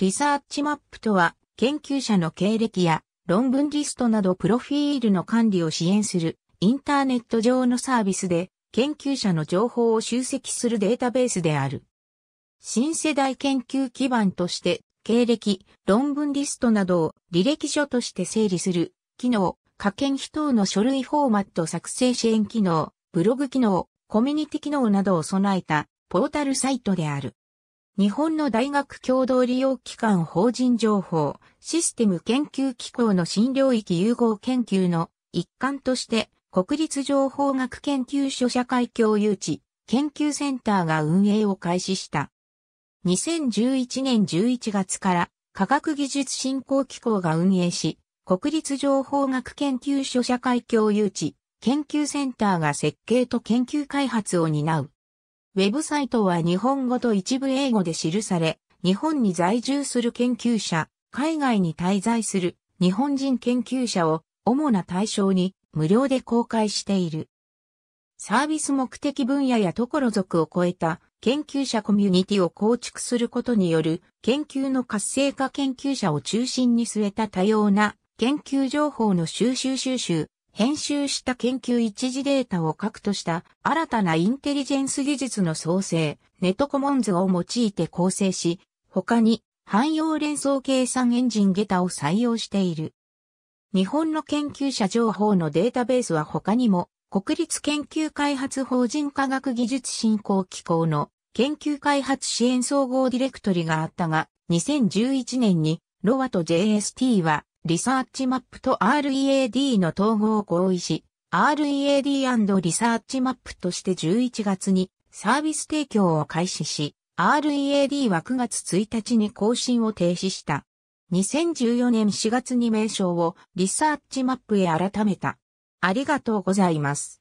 リサーチマップとは、研究者の経歴や論文リストなどプロフィールの管理を支援するインターネット上のサービスで、研究者の情報を集積するデータベースである。新世代研究基盤として、経歴、論文リストなどを履歴書として整理する、機能、科研費等の書類フォーマット作成支援機能、ブログ機能、コミュニティ機能などを備えたポータルサイトである。日本の大学共同利用機関法人情報システム研究機構の新領域融合研究の一環として国立情報学研究所社会共有地研究センターが運営を開始した。2011年11月から科学技術振興機構が運営し、国立情報学研究所社会共有地研究センターが設計と研究開発を担う。ウェブサイトは日本語と一部英語で記され、日本に在住する研究者、海外に滞在する日本人研究者を主な対象に無料で公開している。サービス目的分野やところ属を超えた研究者コミュニティを構築することによる研究の活性化研究者を中心に据えた多様な研究情報の収集収集、編集した研究一時データを核とした新たなインテリジェンス技術の創生、ネットコモンズを用いて構成し、他に汎用連想計算エンジンゲタを採用している。日本の研究者情報のデータベースは他にも、国立研究開発法人科学技術振興機構の研究開発支援総合ディレクトリがあったが、2011年にロワと JST はリサーチマップと READ の統合を合意し、READ& リサーチマップとして11月にサービス提供を開始し、READ は9月1日に更新を停止した。2014年4月に名称をリサーチマップへ改めた。ありがとうございます。